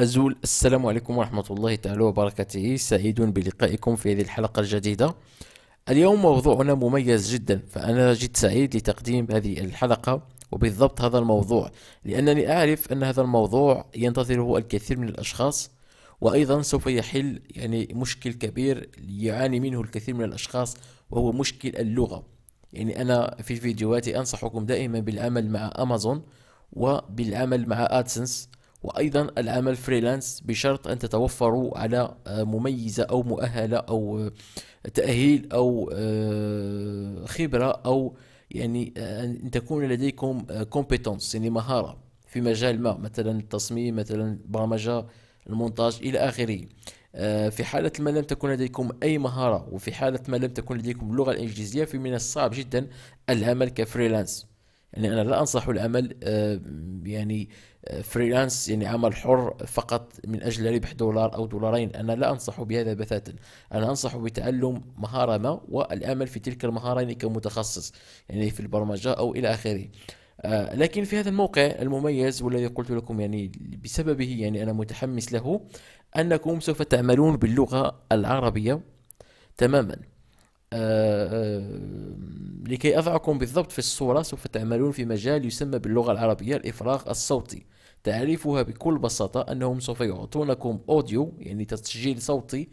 أزول السلام عليكم ورحمة الله تعالى وبركاته سعيد بلقائكم في هذه الحلقة الجديدة اليوم موضوعنا مميز جدا فأنا جد سعيد لتقديم هذه الحلقة وبالضبط هذا الموضوع لأنني أعرف أن هذا الموضوع ينتظره الكثير من الأشخاص وأيضا سوف يحل يعني مشكل كبير يعاني منه الكثير من الأشخاص وهو مشكل اللغة يعني أنا في فيديوهاتي أنصحكم دائما بالعمل مع أمازون وبالعمل مع ادسنس وأيضا العمل فريلانس بشرط أن تتوفروا على آه، مميزة أو مؤهلة أو آه، تأهيل أو آه، خبرة أو يعني أن تكون لديكم كومبيتونس يعني مهارة في مجال ما مثلا التصميم مثلا البرمجة المونتاج إلى آخره في حالة ما لم تكن لديكم أي مهارة وفي حالة ما لم تكن لديكم اللغة الإنجليزية فمن الصعب جدا العمل كفريلانس يعني انا لا انصح العمل آه، يعني فريلانس آه، يعني عمل حر فقط من اجل ربح دولار او دولارين انا لا انصح بهذا بتاتا انا انصح بتعلم مهاره ما والعمل في تلك المهاره يعني كمتخصص يعني في البرمجه او الى اخره آه، لكن في هذا الموقع المميز والذي قلت لكم يعني بسببه يعني انا متحمس له انكم سوف تعملون باللغه العربيه تماما لكي أضعكم بالضبط في الصورة سوف تعملون في مجال يسمى باللغة العربية الإفراغ الصوتي تعريفها بكل بساطة أنهم سوف يعطونكم أوديو يعني تسجيل صوتي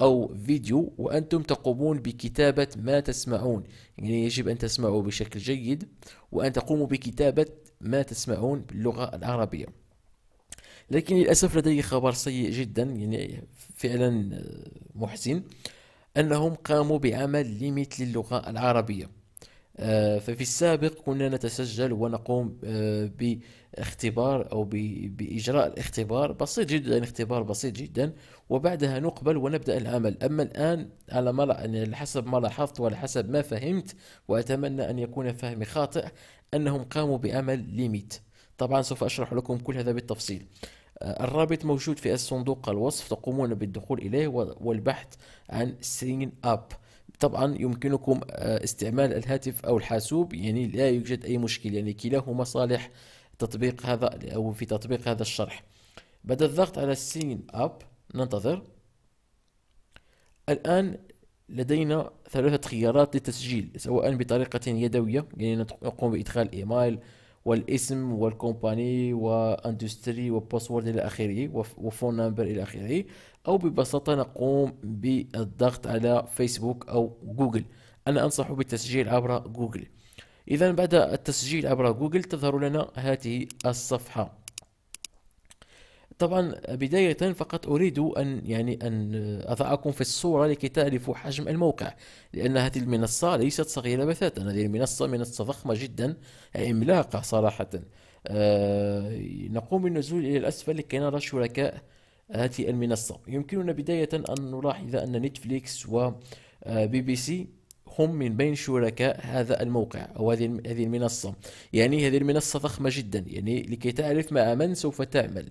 أو فيديو وأنتم تقومون بكتابة ما تسمعون يعني يجب أن تسمعوا بشكل جيد وأن تقوموا بكتابة ما تسمعون باللغة العربية لكن للأسف لدي خبر سيء جدا يعني فعلا آه، محزن أنهم قاموا بعمل ليميت للغة العربية آه، ففي السابق كنا نتسجل ونقوم آه، باختبار أو بإجراء الاختبار بسيط جدا اختبار بسيط جدا وبعدها نقبل ونبدأ العمل أما الآن على ما يعني حسب ما لاحظت وعلى حسب ما فهمت وأتمنى أن يكون فهمي خاطئ أنهم قاموا بعمل ليميت طبعا سوف أشرح لكم كل هذا بالتفصيل آه، الرابط موجود في الصندوق الوصف تقومون بالدخول إليه والبحث عن سين أب طبعا يمكنكم آه، استعمال الهاتف أو الحاسوب يعني لا يوجد أي مشكل يعني كلاهما صالح تطبيق هذا أو في تطبيق هذا الشرح بعد الضغط على سين أب ننتظر الآن لدينا ثلاثة خيارات للتسجيل سواء بطريقة يدوية يعني نقوم بإدخال إيميل والاسم والكومباني واندستري وباسورد الى اخره وفون نمبر الى اخره او ببساطه نقوم بالضغط على فيسبوك او جوجل انا انصح بالتسجيل عبر جوجل اذا بعد التسجيل عبر جوجل تظهر لنا هذه الصفحه طبعا بداية فقط أريد أن يعني أن أضعكم في الصورة لكي تعرفوا حجم الموقع لأن هذه المنصة ليست صغيرة بتاتا هذه المنصة منصة ضخمة جدا عملاقة صراحة آه، نقوم بالنزول إلى الأسفل لكي نرى شركاء هذه المنصة يمكننا بداية أن نلاحظ أن نتفليكس وبي آه، بي سي هم من بين شركاء هذا الموقع أو هذه هذه المنصة يعني هذه المنصة ضخمة جدا يعني لكي تعرف مع من سوف تعمل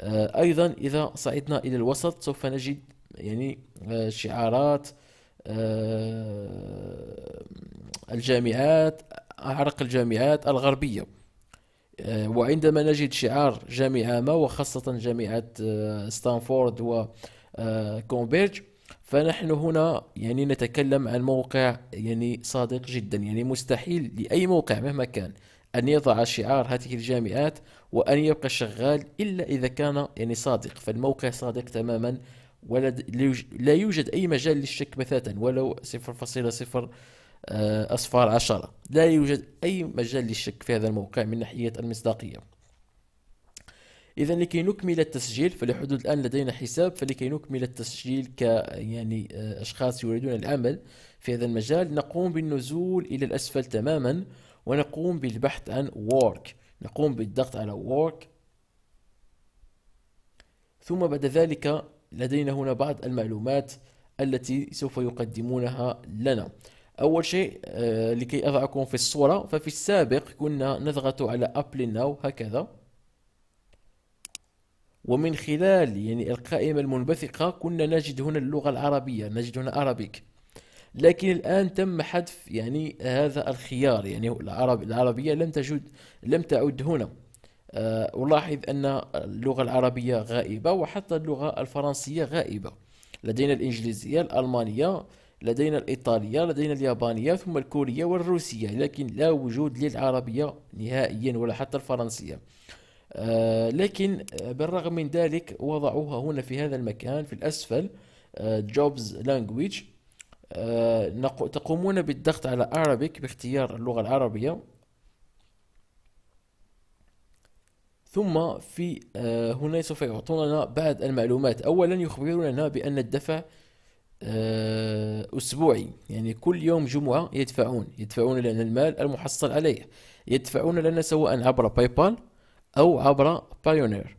آه، ايضا اذا صعدنا الى الوسط سوف نجد يعني آه، شعارات آه، الجامعات أعرق الجامعات الغربية وعندما نجد شعار جامعة ما وخاصة جامعة ستانفورد وكومبيرج فنحن هنا يعني نتكلم عن موقع يعني صادق جدا يعني مستحيل لأي موقع مهما كان أن يضع شعار هذه الجامعات وأن يبقى شغال إلا إذا كان يعني صادق فالموقع صادق تماما ولا لا يوجد أي مجال للشك بتاتا ولو 0.0 آه، أصفار عشرة لا يوجد أي مجال للشك في هذا الموقع من ناحية المصداقية إذا لكي نكمل التسجيل فلحدود الآن لدينا حساب فلكي نكمل التسجيل ك يعني آه، أشخاص يريدون العمل في هذا المجال نقوم بالنزول إلى الأسفل تماما ونقوم بالبحث عن work نقوم بالضغط على work ثم بعد ذلك لدينا هنا بعض المعلومات التي سوف يقدمونها لنا أول شيء آه، لكي أضعكم في الصورة ففي السابق كنا نضغط على أبل ناو هكذا ومن خلال يعني القائمة المنبثقة كنا نجد هنا اللغة العربية نجد هنا أرابيك لكن الآن تم حذف يعني هذا الخيار يعني العرب العربية لم تجد لم تعد هنا آه، ألاحظ أن اللغة العربية غائبة وحتى اللغة الفرنسية غائبة لدينا الإنجليزية الألمانية لدينا الإيطالية لدينا اليابانية ثم الكورية والروسية لكن لا وجود للعربية نهائيا ولا حتى الفرنسية آه، لكن آه، بالرغم من ذلك وضعوها هنا في هذا المكان في الأسفل جوبز لانجويج آه، تقومون بالضغط على Arabic باختيار اللغة العربية ثم في آه، هنا سوف يعطوننا بعض المعلومات أولا يخبروننا بأن الدفع آه، أسبوعي يعني كل يوم جمعة يدفعون يدفعون لنا المال المحصل عليه يدفعون لنا سواء عبر باي بال أو عبر بايونير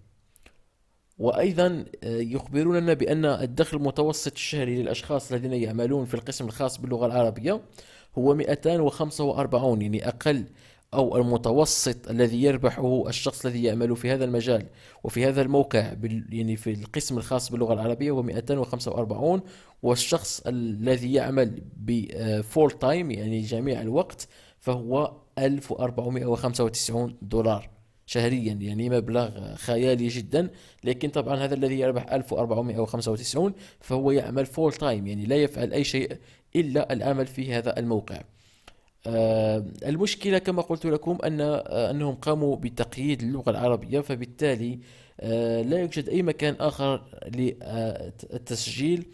وأيضا آه، يخبروننا بأن الدخل المتوسط الشهري للأشخاص الذين يعملون في القسم الخاص باللغة العربية هو 245 يعني أقل أو المتوسط الذي يربحه الشخص الذي يعمل في هذا المجال وفي هذا الموقع يعني في القسم الخاص باللغة العربية هو 245 والشخص الذي يعمل بفول تايم آه، يعني جميع الوقت فهو 1495 دولار شهريا يعني مبلغ خيالي جدا لكن طبعا هذا الذي يربح 1495 فهو يعمل فول تايم يعني لا يفعل أي شيء إلا العمل في هذا الموقع آه، المشكلة كما قلت لكم أن آه، أنهم قاموا بتقييد اللغة العربية فبالتالي آه، لا يوجد أي مكان آخر للتسجيل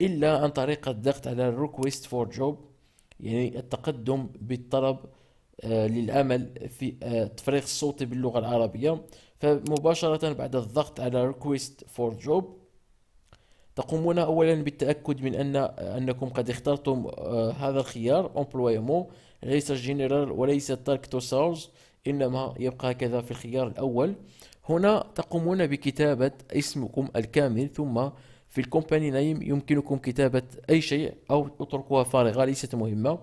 إلا عن طريق الضغط على request for job يعني التقدم بالطلب آه، للعمل في التفريغ آه، الصوتي باللغة العربية فمباشرة بعد الضغط على request for job تقومون أولا بالتأكد من أن آه، أنكم قد اخترتم هذا الخيار employment ليس general وليس ترك to sales إنما يبقى هكذا في الخيار الأول هنا تقومون بكتابة اسمكم الكامل ثم في الكومباني نيم يمكنكم كتابة أي شيء أو اتركوها فارغة ليست مهمة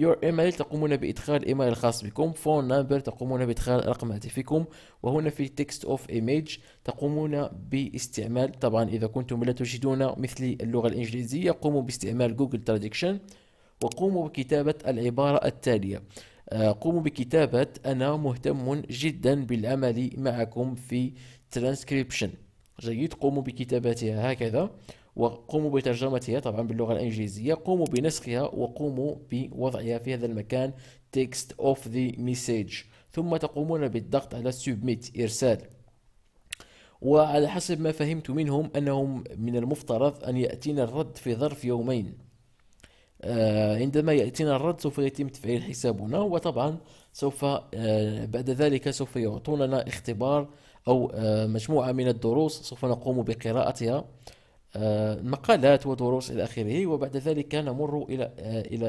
your email تقومون بإدخال الايميل الخاص بكم phone number تقومون بإدخال رقم هاتفكم وهنا في text of image تقومون باستعمال طبعا إذا كنتم لا تجدون مثل اللغة الإنجليزية قوموا باستعمال جوجل ترادكشن وقوموا بكتابة العبارة التالية آه، قوموا بكتابة أنا مهتم جدا بالعمل معكم في ترانسكريبشن جيد قوموا بكتابتها هكذا وقوموا بترجمتها طبعا باللغة الإنجليزية قوموا بنسخها وقوموا بوضعها في هذا المكان text of the message ثم تقومون بالضغط على submit إرسال وعلى حسب ما فهمت منهم أنهم من المفترض أن يأتينا الرد في ظرف يومين آه، عندما يأتينا الرد سوف يتم تفعيل حسابنا وطبعا سوف آه، بعد ذلك سوف يعطوننا اختبار أو آه، مجموعة من الدروس سوف نقوم بقراءتها آه، مقالات ودروس الى اخره وبعد ذلك نمر الى آه، الى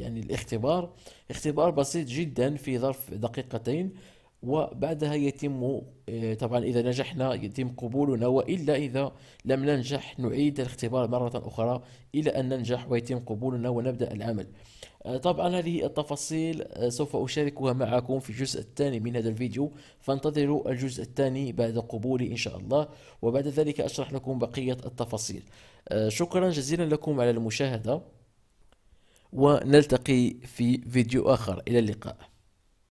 يعني الاختبار اختبار بسيط جدا في ظرف دقيقتين وبعدها يتم آه، طبعا اذا نجحنا يتم قبولنا والا اذا لم ننجح نعيد الاختبار مره اخرى الى ان ننجح ويتم قبولنا ونبدا العمل آه، طبعا هذه التفاصيل آه، سوف أشاركها معكم في الجزء الثاني من هذا الفيديو فانتظروا الجزء الثاني بعد قبولي إن شاء الله وبعد ذلك أشرح لكم بقية التفاصيل آه، شكرا جزيلا لكم على المشاهدة ونلتقي في فيديو آخر إلى اللقاء